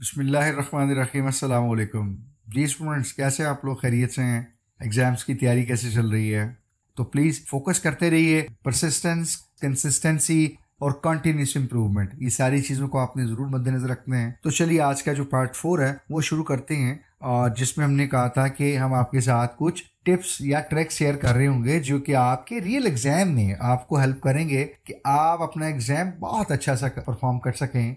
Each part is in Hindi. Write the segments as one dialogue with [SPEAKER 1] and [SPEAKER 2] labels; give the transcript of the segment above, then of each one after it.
[SPEAKER 1] बसमीम जी स्टूडेंट्स कैसे आप लोग खैरियत से हैं एग्ज़ाम्स की तैयारी कैसे चल रही है तो प्लीज़ फोकस करते रहिए परसिस्टेंस कंसिस्टेंसी और कंटिन्यूस इम्प्रूवमेंट ये सारी चीज़ों को आपने ज़रूर मद्देनजर रखना है तो चलिए आज का जो पार्ट फोर है वो शुरू करते हैं और जिसमें हमने कहा था कि हम आपके साथ कुछ टिप्स या ट्रैक शेयर कर रहे होंगे जो कि आपके रियल एग्जाम में आपको हेल्प करेंगे कि आप अपना एग्जाम बहुत अच्छा सा परफॉर्म कर सकें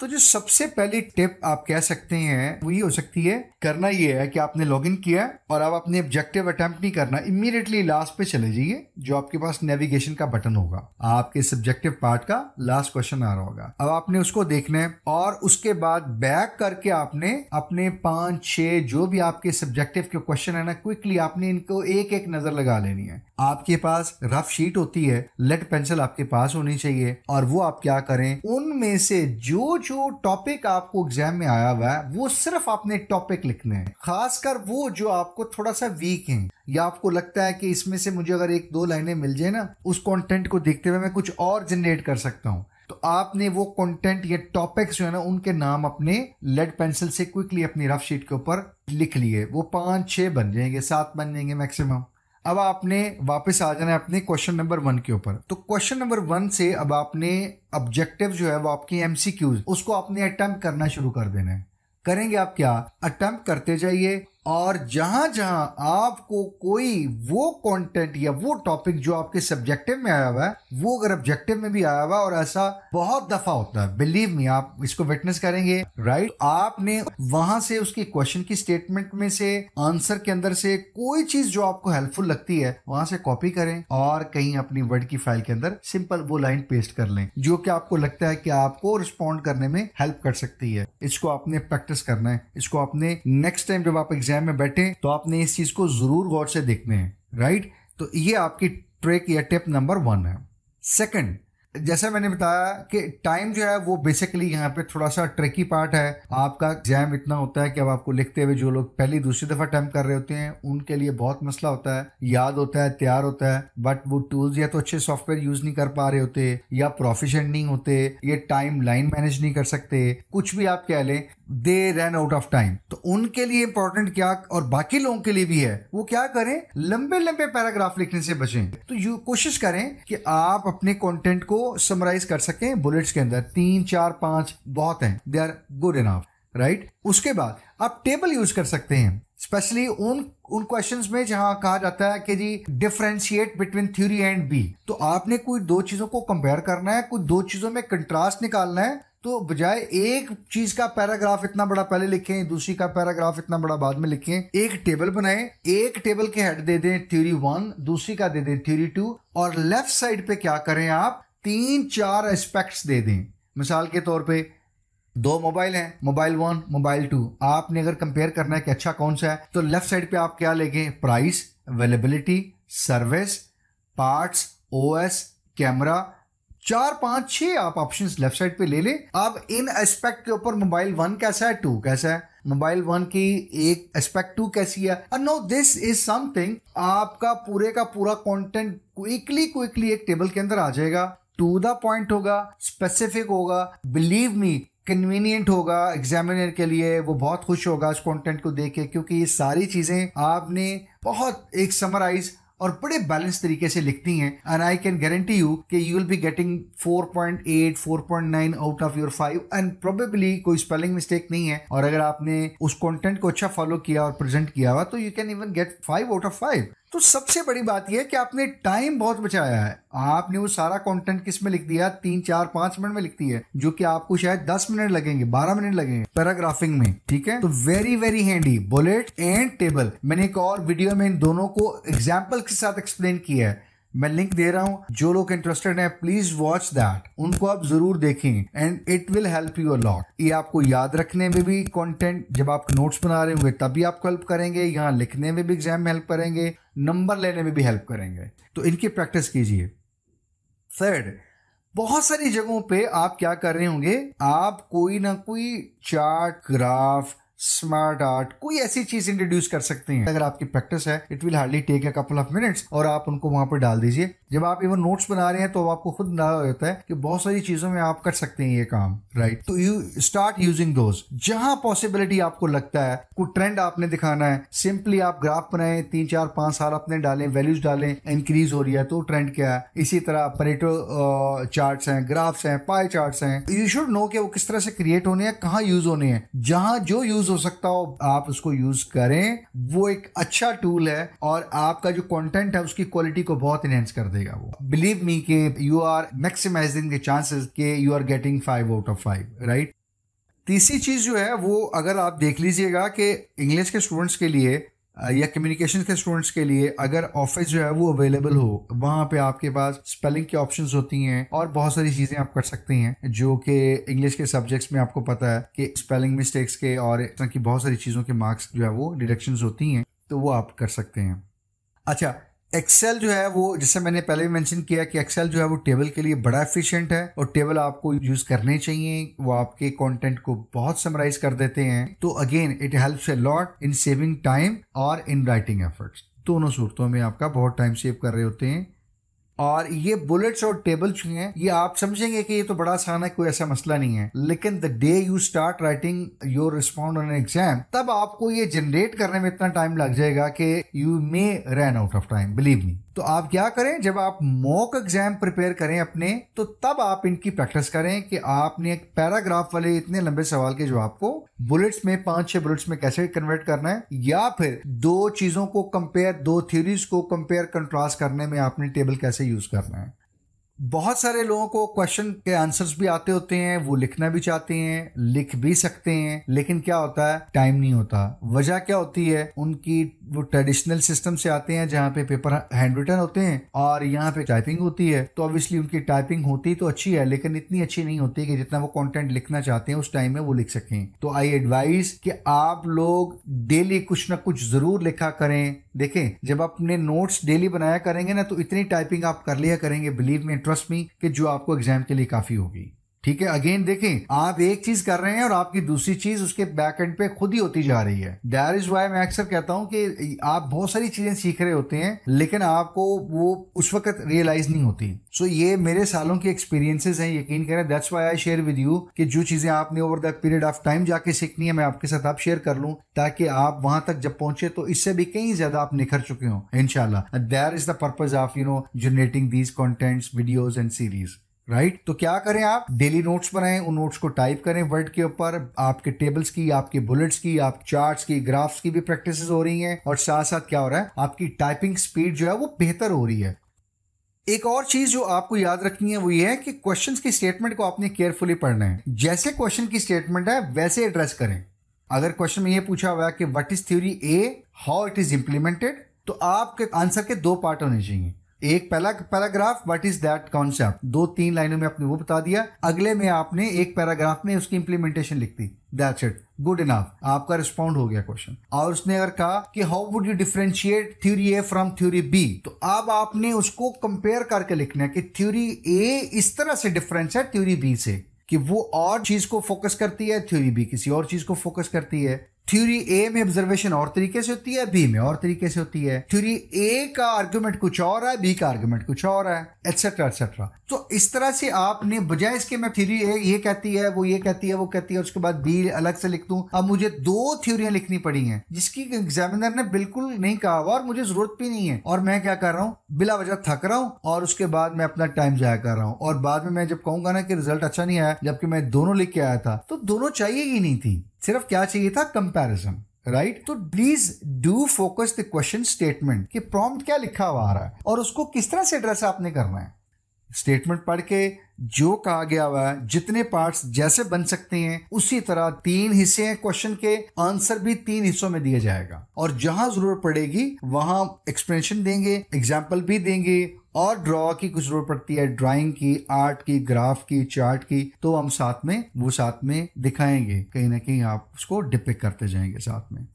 [SPEAKER 1] तो जो सबसे पहली टिप आप कह सकते हैं वो ये हो सकती है करना ये है कि आपने लॉग इन किया और आप अपने ऑब्जेक्टिव अटेम्प्ट नहीं करना इमीडिएटली लास्ट पे चले जाइए जो आपके पास नेविगेशन का बटन होगा आपके सब्जेक्टिव पार्ट का लास्ट क्वेश्चन आ रहा होगा अब आपने उसको देखना है और उसके बाद बैक करके आपने अपने पांच छह जो भी आपके सब्जेक्टिव के क्वेश्चन है ना क्विकली आपने इनको एक एक नजर लगा लेनी है आपके पास रफ शीट होती है लेट पेंसिल आपके पास होनी चाहिए और वो आप क्या करें उनमें से जो जो टॉपिक आपको एग्जाम में आया हुआ है वो सिर्फ आपने टॉपिक लिखने हैं खासकर वो जो आपको थोड़ा सा वीक है या आपको लगता है कि इसमें से मुझे अगर एक दो लाइनें मिल जाए ना उस कंटेंट को देखते हुए मैं कुछ और जनरेट कर सकता हूँ तो आपने वो कंटेंट या टॉपिक्स जो है ना उनके नाम अपने लेड पेंसिल से क्विकली अपनी रफ शीट के ऊपर लिख लिए वो पांच छह बन जाएंगे सात बन जाएंगे मैक्सिमम अब आपने वापस आ जाना है अपने क्वेश्चन नंबर वन के ऊपर तो क्वेश्चन नंबर वन से अब आपने ऑब्जेक्टिव जो है वो आपके एमसीक्यूज उसको आपने अटेम्प्ट करना शुरू कर देना है करेंगे आप क्या अटेम्प्ट करते जाइए और जहां जहां आपको कोई वो कंटेंट या वो टॉपिक जो आपके सब्जेक्टिव में आया हुआ है वो अगर ऑब्जेक्टिव में भी आया हुआ और ऐसा बहुत दफा होता है बिलीव मी आप इसको विटनेस करेंगे राइट आपने वहां से उसके क्वेश्चन की स्टेटमेंट में से आंसर के अंदर से कोई चीज जो आपको हेल्पफुल लगती है वहां से कॉपी करें और कहीं अपनी वर्ड की फाइल के अंदर सिंपल वो लाइन पेस्ट कर लें जो कि आपको लगता है कि आपको रिस्पॉन्ड करने में हेल्प कर सकती है इसको आपने प्रैक्टिस करना है इसको आपने नेक्स्ट टाइम जब आप एग्जाम एग्जाम में बैठे तो आपने इस चीज को जरूर गौर से देखने हैं राइट तो ये आपकी ट्रिक या टिप नंबर वन है सेकंड जैसा मैंने बताया कि टाइम जो है वो बेसिकली यहाँ पे थोड़ा सा ट्रिकी पार्ट है आपका एग्जाम इतना होता है कि अब आपको लिखते हुए जो लोग पहली दूसरी दफा अटैम्प्ट कर रहे होते हैं उनके लिए बहुत मसला होता है याद होता है तैयार होता है बट वो टूल्स या तो अच्छे सॉफ्टवेयर यूज नहीं कर पा रहे होते या प्रोफिशेंट नहीं होते ये टाइम लाइन मैनेज नहीं कर सकते कुछ भी आप कह लें they run out of time तो उनके लिए इंपॉर्टेंट क्या और बाकी लोगों के लिए भी है वो क्या करें लंबे लंबे पैराग्राफ लिखने से बचें तो यू कोशिश करें कि आप अपने कंटेंट को समराइज कर सकें बुलेट्स के अंदर तीन चार पांच बहुत हैं they are good enough right उसके बाद आप टेबल यूज कर सकते हैं स्पेशली उन उन क्वेश्चंस में जहां कहा जाता है कि जी differentiate between theory and B तो आपने कोई दो चीजों को कंपेयर करना है कोई दो चीजों में कंट्रास्ट निकालना है तो बजाय एक चीज का पैराग्राफ इतना बड़ा पहले लिखें दूसरी का पैराग्राफ इतना बड़ा बाद में लिखें एक टेबल बनाएं एक टेबल के हेड दे दें थ्योरी वन दूसरी का दे दें थ्योरी टू और लेफ्ट साइड पे क्या करें आप तीन चार एस्पेक्ट्स दे दें मिसाल के तौर पे दो मोबाइल हैं मोबाइल वन मोबाइल टू आपने अगर कंपेयर करना है कि अच्छा कौन सा है तो लेफ्ट साइड पे आप क्या लेंगे price availability service parts OS camera चार पांच छह आप ऑप्शंस लेफ्ट साइड पे ले ले अब इन एस्पेक्ट के ऊपर मोबाइल वन कैसा है टू कैसा है मोबाइल वन की एक एस्पेक्ट टू कैसी है और नो दिस इज समथिंग आपका पूरे का पूरा कंटेंट क्विकली क्विकली एक टेबल के अंदर आ जाएगा टू द पॉइंट होगा स्पेसिफिक होगा बिलीव मी कन्वीनियंट होगा एग्जामिनर के लिए वो बहुत खुश होगा इस कंटेंट को देख के क्योंकि ये सारी चीजें आपने बहुत एक समराइज और बड़े बैलेंस तरीके से लिखती हैं and I can guarantee you कि you will be getting 4.8 4.9 out of your five and probably कोई स्पेलिंग मिस्टेक नहीं है और अगर आपने उस कंटेंट को अच्छा फॉलो किया और प्रेजेंट किया हुआ तो you can even get five out of five तो सबसे बड़ी बात यह कि आपने टाइम बहुत बचाया है आपने वो सारा कंटेंट किस में लिख दिया तीन चार पांच मिनट में लिखती है जो कि आपको शायद दस मिनट लगेंगे बारह मिनट लगेंगे पैराग्राफिंग में ठीक है तो very very handy bullet and table मैंने एक और वीडियो में इन दोनों को एग्जाम्पल के साथ एक्सप्लेन किया है मैं लिंक दे रहा हूँ जो लोग इंटरेस्टेड हैं प्लीज वॉच दैट उनको आप जरूर देखें and it will help you lot ये आपको याद रखने में भी कंटेंट जब आप नोट्स बना रहे होंगे तभी आपको हेल्प करेंगे यहाँ लिखने में भी एग्जाम में हेल्प करेंगे नंबर लेने में भी हेल्प करेंगे तो इनकी प्रैक्टिस कीजिए थर्ड बहुत सारी जगहों पे आप क्या कर रहे होंगे आप कोई ना कोई चार्ट ग्राफ स्मार्ट आर्ट कोई ऐसी चीज इंट्रोड्यूस कर सकते हैं अगर आपकी प्रैक्टिस है it will hardly take a couple of minutes और आप उनको वहां पर डाल दीजिए जब आप इवन नोट्स बना रहे हैं तो आपको खुद अंदाजा हो जाता है कि बहुत सारी चीज़ों में आप कर सकते हैं ये काम राइट तो यू स्टार्ट यूजिंग दोज जहां पॉसिबिलिटी आपको लगता है कोई ट्रेंड आपने दिखाना है सिंपली आप ग्राफ बनाए तीन चार पांच साल अपने डालें वैल्यूज डालें इंक्रीज हो रही है तो ट्रेंड क्या है इसी तरह परेटो चार्ट हैं ग्राफ्स हैं पाए चार्ट हैं यू शुड नो कि वो किस तरह से क्रिएट होने हैं कहाँ यूज होने हैं जहां जो यूज हो सकता हो आप उसको यूज करें वो एक अच्छा टूल है और आपका जो कॉन्टेंट है उसकी क्वालिटी को बहुत इनहेंस कर दे देगा वो बिलीव मी के you are maximizing the chances के you are getting five out of five right तीसरी चीज़ जो है वो अगर आप देख लीजिएगा कि इंग्लिश के स्टूडेंट्स के लिए या कम्युनिकेशन के स्टूडेंट्स के लिए अगर ऑफिस जो है वो अवेलेबल हो वहाँ पे आपके पास स्पेलिंग के ऑप्शंस होती हैं और बहुत सारी चीज़ें आप कर सकते हैं जो कि इंग्लिश के सब्जेक्ट्स में आपको पता है कि स्पेलिंग मिस्टेक्स के और इस तरह की बहुत सारी चीज़ों के मार्क्स जो है वो डिडक्शन होती हैं तो वो आप कर सकते हैं अच्छा एक्सेल जो है वो जैसे मैंने पहले भी मेंशन किया कि एक्सेल जो है वो टेबल के लिए बड़ा एफिशिएंट है और टेबल आपको यूज करने चाहिए वो आपके कंटेंट को बहुत समराइज कर देते हैं तो again it helps a lot in saving time और इन राइटिंग एफर्ट्स दोनों सूरतों में आपका बहुत टाइम सेव कर रहे होते हैं और ये बुलेट्स और टेबल हैं ये आप समझेंगे कि ये तो बड़ा आसान है कोई ऐसा मसला नहीं है लेकिन the day you start writing your respond on exam तब आपको ये जनरेट करने में इतना टाइम लग जाएगा कि you may run out of time believe me तो आप क्या करें जब आप मॉक एग्जाम प्रिपेयर करें अपने तो तब आप इनकी प्रैक्टिस करें कि आपने एक पैराग्राफ वाले इतने लंबे सवाल के जवाब को बुलेट्स में पांच छह बुलेट्स में कैसे कन्वर्ट करना है या फिर दो चीजों को कंपेयर दो थ्योरीज को कंपेयर कंट्रास्ट करने में आपने टेबल कैसे यूज करना है बहुत सारे लोगों को क्वेश्चन के आंसर्स भी आते होते हैं वो लिखना भी चाहते हैं लिख भी सकते हैं लेकिन क्या होता है टाइम नहीं होता वजह क्या होती है उनकी वो ट्रेडिशनल सिस्टम से आते हैं जहाँ पे पेपर हैंड रिटर्न होते हैं और यहाँ पे टाइपिंग होती है तो ऑब्वियसली उनकी टाइपिंग होती तो अच्छी है लेकिन इतनी अच्छी नहीं होती कि जितना वो कॉन्टेंट लिखना चाहते हैं उस टाइम में वो लिख सकें तो आई एडवाइस कि आप लोग डेली कुछ ना कुछ जरूर लिखा करें देखें जब अपने नोट्स डेली बनाया करेंगे ना तो इतनी टाइपिंग आप कर लिया करेंगे बिलीव में ट्रस्ट मी कि जो आपको एग्जाम के लिए काफ़ी होगी ठीक है अगेन देखें आप एक चीज कर रहे हैं और आपकी दूसरी चीज उसके बैक एंड पे खुद ही होती जा रही है दैर इज वाई मैं अक्सर कहता हूं कि आप बहुत सारी चीजें सीख रहे होते हैं लेकिन आपको वो उस वक्त रियलाइज नहीं होती सो so, ये मेरे सालों के एक्सपीरियंसेस हैं यकीन करें that's why I share with you कि जो चीजें आपने over the period of time जाके सीखनी है मैं आपके साथ आप शेयर कर लूँ ताकि आप वहां तक जब पहुंचे तो इससे भी कहीं ज्यादा आप निखर चुके हों इनशाला there is the purpose of you know generating these contents videos and series right right? तो क्या करें आप डेली नोट्स बनाएं उन नोट्स को टाइप करें वर्ड के ऊपर आपके टेबल्स की आपके बुलेट्स की आप चार्ट्स की ग्राफ्स की भी प्रैक्टिस हो रही हैं और साथ साथ क्या हो रहा है आपकी टाइपिंग स्पीड जो है वो बेहतर हो रही है एक और चीज जो आपको याद रखनी है वो ये है कि क्वेश्चन की स्टेटमेंट को आपने केयरफुली पढ़ना है जैसे क्वेश्चन की स्टेटमेंट है वैसे एड्रेस करें अगर क्वेश्चन में ये पूछा हुआ है कि what is theory A how it is implemented तो आपके आंसर के दो पार्ट होने चाहिए एक पहला paragraph what is that concept दो तीन लाइनों में आपने वो बता दिया अगले में आपने एक पैराग्राफ में उसकी इंप्लीमेंटेशन लिख दी दैट्स इट गुड इनफ आपका रिस्पॉन्ड हो गया क्वेश्चन और उसने अगर कहा कि how would you differentiate theory A from theory B तो अब आपने उसको कंपेयर करके लिखना है कि थ्योरी ए इस तरह से डिफरेंस है थ्योरी बी से कि वो और चीज को फोकस करती है थ्योरी बी किसी और चीज को फोकस करती है थ्योरी ए में ऑब्जर्वेशन और तरीके से होती है बी में और तरीके से होती है थ्योरी ए का आर्ग्यूमेंट कुछ और है बी का आर्ग्यूमेंट कुछ और है एटसेट्रा एटसेट्रा तो इस तरह से आपने बजाय इसके मैं थ्योरी ए ये कहती है वो ये कहती है वो कहती है उसके बाद बी अलग से लिख दू अब मुझे दो थ्योरियां लिखनी पड़ी हैं जिसकी एग्जामिनर ने बिल्कुल नहीं कहा हुआ और मुझे जरूरत भी नहीं है और मैं क्या कर रहा हूँ बिला वजह थक रहा हूँ और उसके बाद मैं अपना टाइम जाया कर रहा हूँ और बाद में मैं जब कहूंगा ना कि रिजल्ट अच्छा नहीं आया जबकि मैं दोनों लिख के आया था तो दोनों चाहिए ही नहीं थी सिर्फ क्या चाहिए था कंपैरिजन राइट right? तो please do focus the question statement कि प्रॉम्प्ट क्या लिखा हुआ आ रहा है और उसको किस तरह से एड्रेस आपने करना है स्टेटमेंट पढ़ के जो कहा गया हुआ है जितने पार्ट्स जैसे बन सकते हैं उसी तरह तीन हिस्से हैं क्वेश्चन के आंसर भी तीन हिस्सों में दिया जाएगा और जहां जरूरत पड़ेगी वहां एक्सप्लेनेशन देंगे एग्जाम्पल भी देंगे और ड्रॉ की कुछ जरूरत पड़ती है ड्राइंग की आर्ट की ग्राफ की चार्ट की तो हम साथ में वो साथ में दिखाएंगे कहीं ना कहीं आप उसको डिपिक करते जाएंगे साथ में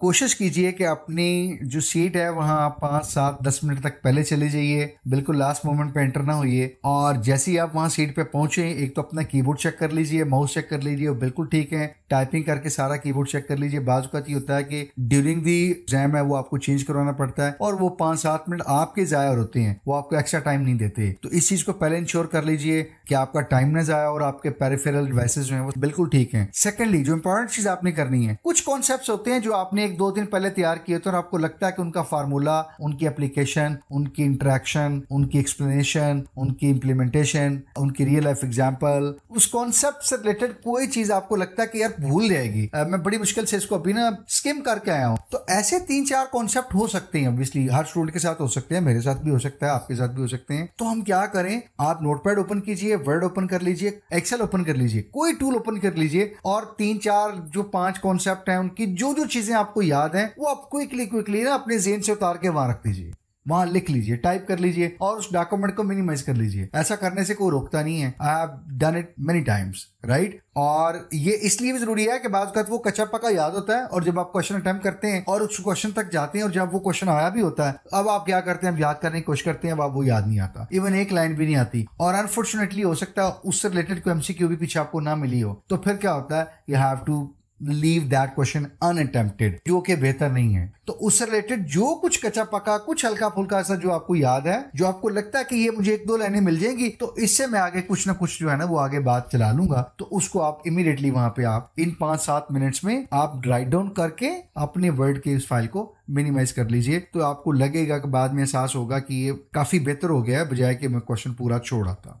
[SPEAKER 1] कोशिश कीजिए कि अपनी जो सीट है वहाँ आप पाँच सात दस मिनट तक पहले चले जाइए बिल्कुल लास्ट मोमेंट पे एंटर ना होइए और जैसे ही आप वहाँ सीट पे पहुंचे एक तो अपना कीबोर्ड चेक कर लीजिए माउस चेक कर लीजिए वो बिल्कुल ठीक है टाइपिंग करके सारा कीबोर्ड चेक कर लीजिए बाजू का तो होता है कि ड्यूरिंग दी एग्जाम है वो आपको चेंज करवाना पड़ता है और वो पाँच सात मिनट आपके जाया होते हैं वो आपको एक्स्ट्रा टाइम नहीं देते तो इस चीज को पहले इंश्योर कर लीजिए कि आपका टाइम ना जाया और आपके पेरिफेरल डिवाइसेज जो है वो बिल्कुल ठीक है सेकेंडली जो इंपॉर्टेंट चीज आपने करनी है कुछ कॉन्सेप्ट होते हैं जो आपने एक दो दिन पहले तैयार किए थे और आपको लगता है कि उनका फार्मूला उनकी एप्लीकेशन उनकी इंट्रैक्शन उनकी एक्सप्लेनेशन उनकी इम्प्लीमेंटेशन उनकी रियल लाइफ एग्जाम्पल उस कॉन्सेप्ट से रिलेटेड कोई चीज आपको लगता है कि यार भूल जाएगी मैं बड़ी मुश्किल से इसको अभी ना स्किम करके आया हूँ तो ऐसे तीन चार कॉन्सेप्ट हो सकते हैं ऑब्वियसली हर स्टूडेंट के साथ हो सकते हैं मेरे साथ भी हो सकता है आपके साथ भी हो सकते हैं तो हम क्या करें आप नोटपैड ओपन कीजिए वर्ड ओपन कर लीजिए एक्सेल ओपन कर लीजिए कोई टूल ओपन कर लीजिए और तीन चार जो पांच कॉन्सेप्ट है उनकी जो जो चीजें आपको आपको याद है वो आप क्विकली क्विकली ना अपने जेन से उतार के वहां रख दीजिए वहां लिख लीजिए टाइप कर लीजिए और उस डॉक्यूमेंट को मिनिमाइज कर लीजिए ऐसा करने से कोई रोकता नहीं है I have done it many times right और ये इसलिए भी जरूरी है कि बाद वो कच्चा पका याद होता है और जब आप क्वेश्चन अटेम्प्ट करते हैं और उस क्वेश्चन तक जाते हैं और जब वो क्वेश्चन आया भी होता है अब आप क्या करते हैं अब याद करने की कोशिश करते हैं अब आप वो याद नहीं आता इवन एक लाइन भी नहीं आती और अनफॉर्चुनेटली हो सकता है उससे रिलेटेड कोई एमसीक्यू भी पीछे आपको ना मिली हो तो फिर क्या होता है you have to leave that question unattempted जो कि बेहतर नहीं है तो उससे रिलेटेड जो कुछ कचा पका कुछ हल्का फुल्का ऐसा जो आपको याद है जो आपको लगता है कि ये मुझे एक दो लाइनें मिल जाएंगी तो इससे मैं आगे कुछ ना कुछ जो है ना वो आगे बात चला लूंगा तो उसको आप इमीडिएटली वहां पे आप इन पांच सात मिनट्स में आप राइट डाउन करके अपने वर्ड के इस फाइल को मिनिमाइज कर लीजिए तो आपको लगेगा कि बाद में एहसास होगा कि ये काफी बेहतर हो गया है बजाय कि मैं क्वेश्चन पूरा छोड़ा था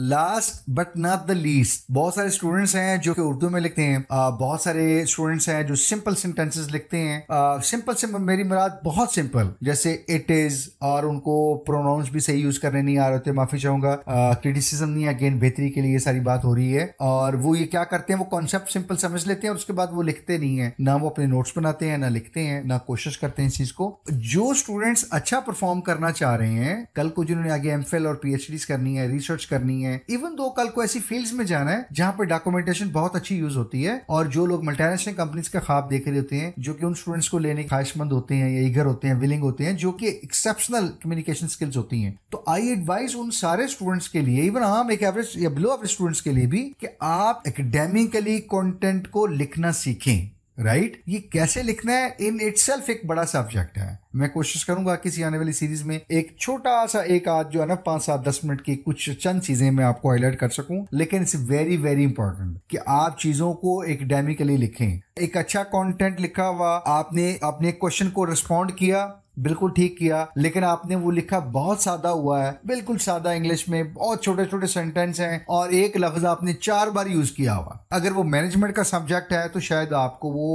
[SPEAKER 1] last but not the least बहुत सारे स्टूडेंट्स हैं जो कि उर्दू में लिखते हैं आ, बहुत सारे स्टूडेंट्स हैं जो सिंपल सेंटेंसेस लिखते हैं सिंपल सिंपल मेरी मुराद बहुत सिंपल जैसे इट इज और उनको प्रोनाउंस भी सही यूज करने नहीं आ रहे थे माफी चाहूंगा क्रिटिसिज्म नहीं अगेन बेहतरी के लिए ये सारी बात हो रही है और वो ये क्या करते हैं वो कॉन्सेप्ट सिंपल समझ लेते हैं और उसके बाद वो लिखते नहीं है ना वो अपने नोट्स बनाते हैं ना लिखते हैं ना कोशिश करते हैं इस चीज को जो स्टूडेंट्स अच्छा परफॉर्म करना चाह रहे हैं कल को जिन्होंने आगे एम और पी करनी है रिसर्च करनी है है इवन दो कल को ऐसी फील्ड में जाना है जहाँ पर डॉक्यूमेंटेशन बहुत अच्छी यूज होती है और जो लोग मल्टीनेशनल कंपनीज का खाब देख रहे होते हैं जो कि उन स्टूडेंट्स को लेने ख्वाहिशमंद होते हैं या ईगर होते हैं विलिंग होते हैं जो कि एक्सेप्शनल कम्युनिकेशन स्किल्स होती है तो आई एडवाइस उन सारे स्टूडेंट्स के लिए इवन आम एक एवरेज या बिलो एवरेज स्टूडेंट्स के लिए भी कि आप एकेडेमिकली कंटेंट को लिखना सीखें राइट right? ये कैसे लिखना है इन इट एक बड़ा सब्जेक्ट है मैं कोशिश करूंगा किसी आने वाली सीरीज में एक छोटा सा एक आज जो है ना पांच सात दस मिनट की कुछ चंद चीजें मैं आपको हाईलाइट कर सकूं लेकिन इट्स वेरी वेरी इंपॉर्टेंट कि आप चीजों को एकडेमिकली लिखें एक अच्छा कंटेंट लिखा हुआ आपने अपने क्वेश्चन को रिस्पॉन्ड किया बिल्कुल ठीक किया लेकिन आपने वो लिखा बहुत सादा हुआ है बिल्कुल सादा इंग्लिश में बहुत छोटे छोटे सेंटेंस हैं और एक लफ्ज आपने चार बार यूज किया हुआ अगर वो मैनेजमेंट का सब्जेक्ट है तो शायद आपको वो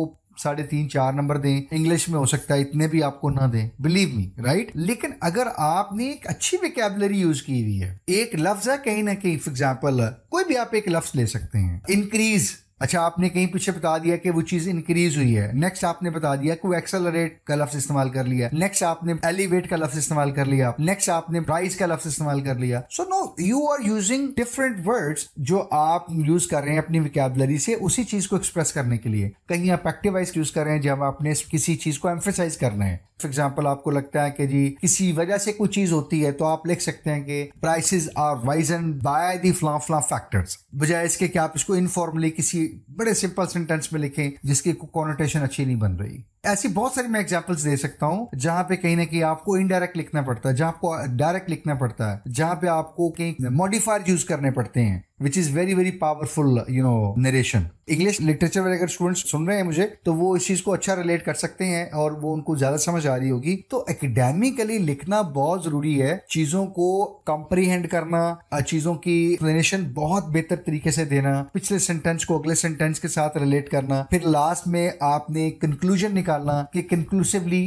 [SPEAKER 1] साढ़े तीन चार नंबर दें इंग्लिश में हो सकता है इतने भी आपको ना दें बिलीव मी राइट लेकिन अगर आपने एक अच्छी विकेबलरी यूज की हुई है एक लफ्ज है कहीं ना कहीं फॉर एग्जाम्पल कोई भी आप एक लफ्ज ले सकते हैं इंक्रीज अच्छा आपने कहीं पीछे बता दिया कि वो चीज इंक्रीज हुई है नेक्स्ट आपने बता दिया कि वो एक्सेलरेट का लफ्ज इस्तेमाल कर लिया नेक्स्ट आपने एलिवेट का लफ्ज इस्तेमाल कर लिया नेक्स्ट आपने प्राइस का लफ्ज इस्तेमाल कर लिया so no you are using different words जो आप यूज कर रहे हैं अपनी विकैबलरी से उसी चीज को एक्सप्रेस करने के लिए कहीं आप एक्टिवाइज यूज कर रहे हैं जब आपने किसी चीज को एम्फोसाइज करना है फॉर एग्जाम्पल आपको लगता है कि जी किसी वजह से कोई चीज होती है तो आप लिख सकते हैं कि prices are risen by the flow factors बजाय इसके कि आप इसको इनफॉर्मली किसी बड़े सिंपल सेंटेंस में लिखें जिसकी कोनोटेशन अच्छी नहीं बन रही ऐसी बहुत सारी मैं एग्जाम्पल्स दे सकता हूँ जहां पे कहीं ना कहीं आपको इनडायरेक्ट लिखना पड़ता है जहां आपको डायरेक्ट लिखना पड़ता है जहां पे आपको कहीं मॉडिफायर यूज करने पड़ते हैं which is very very powerful you know narration English literature वाले अगर स्टूडेंट्स सुन रहे हैं मुझे तो वो इस चीज को अच्छा रिलेट कर सकते हैं और वो उनको ज्यादा समझ आ रही होगी तो एकेडेमिकली लिखना बहुत जरूरी है चीजों को कंप्रीहेंड करना चीजों की एक्सप्लेनेशन बहुत बेहतर तरीके से देना पिछले सेंटेंस को अगले सेंटेंस के साथ रिलेट करना फिर लास्ट में आपने कंक्लूजन निकाल निकालना कि conclusively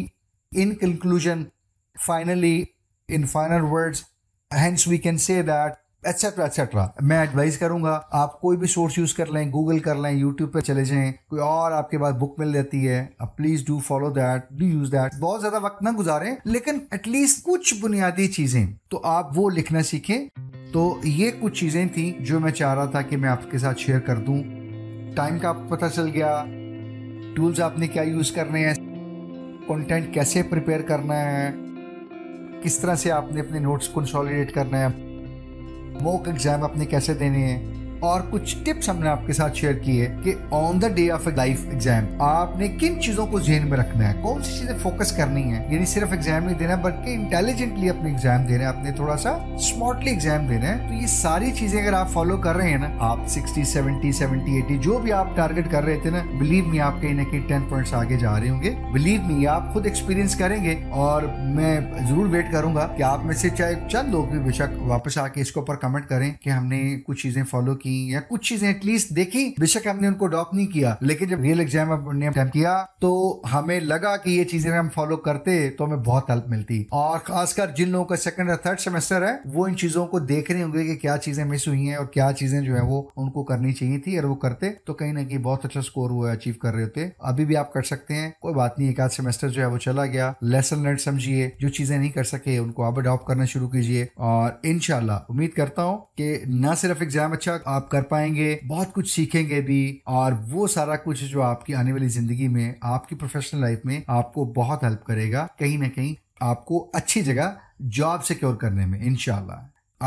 [SPEAKER 1] in conclusion finally in final words hence we can say that etcetera etcetera मैं एडवाइस करूंगा आप कोई भी सोर्स यूज कर लें गूगल कर लें यूट्यूब पर चले जाएं कोई और आपके पास बुक मिल जाती है please do follow that do use that बहुत ज्यादा वक्त ना गुजारें लेकिन एटलीस्ट कुछ बुनियादी चीजें तो आप वो लिखना सीखें तो ये कुछ चीजें थी जो मैं चाह रहा था कि मैं आपके साथ शेयर कर दूं टाइम का आपको पता चल गया टूल्स आपने क्या यूज़ करने हैं कंटेंट कैसे प्रिपेयर करना है किस तरह से आपने अपने नोट्स कंसोलिडेट करना है मॉक एग्ज़ाम आपने कैसे देने हैं और कुछ टिप्स हमने आपके साथ शेयर किए कि on the day of life exam आपने किन चीजों को जेन में रखना है कौन सी चीजें फोकस करनी है यानी सिर्फ एग्जाम नहीं देना बल्कि इंटेलिजेंटली अपने एग्जाम दे रहे हैं अपने थोड़ा सा स्मार्टली एग्जाम दे रहे हैं तो ये सारी चीजें अगर आप फॉलो कर रहे हैं ना आप सिक्सटी सेवेंटी सेवेंटी एटी जो भी आप टारगेट कर रहे थे ना बिलीव मी आप कहीं ना कहीं टेन पॉइंट आगे जा रहे होंगे बिलीव मी आप खुद एक्सपीरियंस करेंगे और मैं जरूर वेट करूंगा कि आप में से चाहे चंद लोग भी बेशक वापस आके इसके ऊपर कमेंट करें कि हमने कुछ चीजें फॉलो की की या कुछ चीजें एटलीस्ट देखी बेशक हमने उनको डॉप नहीं किया लेकिन जब रियल एग्जाम अटेम्प्ट किया तो हमें लगा कि ये चीजें हम फॉलो करते तो हमें बहुत हेल्प मिलती और खासकर जिन लोगों का सेकंड या थर्ड सेमेस्टर है वो इन चीजों को देख रहे होंगे कि क्या चीजें मिस हुई हैं और क्या चीजें जो है वो उनको करनी चाहिए थी और वो करते तो कहीं ना कहीं बहुत अच्छा स्कोर वो अचीव कर रहे होते अभी भी आप कर सकते हैं कोई बात नहीं एक आध सेमेस्टर जो है वो चला गया लेसन लर्न समझिए जो चीजें नहीं कर सके उनको आप अडॉप्ट करना शुरू कीजिए और इनशाला उम्मीद करता हूँ कि ना सिर्फ एग्जाम अच्छा आप कर पाएंगे बहुत कुछ सीखेंगे भी और वो सारा कुछ जो आपकी आने वाली जिंदगी में आपकी प्रोफेशनल लाइफ में आपको बहुत हेल्प करेगा कहीं ना कहीं आपको अच्छी जगह जॉब सिक्योर करने में इनशाला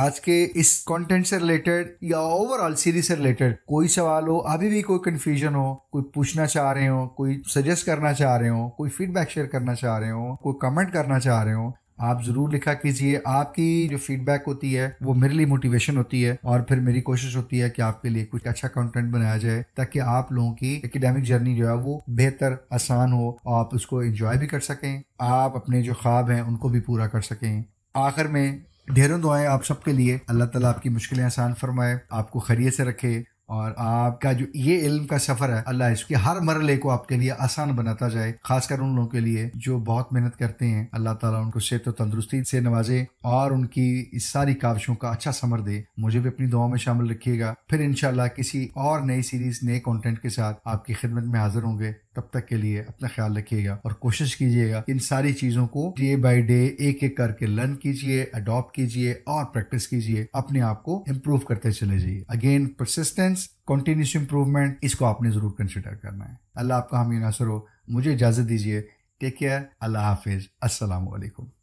[SPEAKER 1] आज के इस कंटेंट से रिलेटेड या ओवरऑल सीरीज से रिलेटेड कोई सवाल हो अभी भी कोई कंफ्यूजन हो कोई पूछना चाह रहे हो कोई सजेस्ट करना चाह रहे हो कोई फीडबैक शेयर करना चाह रहे हो कोई कमेंट करना चाह रहे हो आप ज़रूर लिखा कीजिए आपकी जो फीडबैक होती है वो मेरे लिए मोटिवेशन होती है और फिर मेरी कोशिश होती है कि आपके लिए कुछ अच्छा कंटेंट बनाया जाए ताकि आप लोगों की एकेडमिक जर्नी जो है वो बेहतर आसान हो आप उसको इंजॉय भी कर सकें आप अपने जो ख्वाब हैं उनको भी पूरा कर सकें आखिर में ढेरों दुआएं आप सबके लिए अल्लाह ताला आपकी मुश्किलें आसान फरमाए आपको खरीय से रखे और आपका जो ये इल्म का सफ़र है अल्लाह इसके हर मरले को आपके लिए आसान बनाता जाए खासकर उन लोगों के लिए जो बहुत मेहनत करते हैं अल्लाह ताला उनको सेहत और तंदरुस्ती से नवाजे और उनकी इस सारी काविशों का अच्छा समर दे मुझे भी अपनी दुआओं में शामिल रखिएगा फिर इनशाला किसी और नई सीरीज नए कॉन्टेंट के साथ आपकी खिदमत में हाजिर होंगे तब तक के लिए अपना ख्याल रखिएगा और कोशिश कीजिएगा इन सारी चीजों को डे बाई डे एक एक करके लर्न कीजिए अडॉप्ट कीजिए और प्रैक्टिस कीजिए अपने आप को इम्प्रूव करते चले जाइए अगेन परसिस्टेंस कंटिन्यूस इम्प्रूवमेंट इसको आपने जरूर कंसिडर करना है अल्लाह आपका हमीन असर हो मुझे इजाजत दीजिए टेक केयर अल्लाह हाफिज असल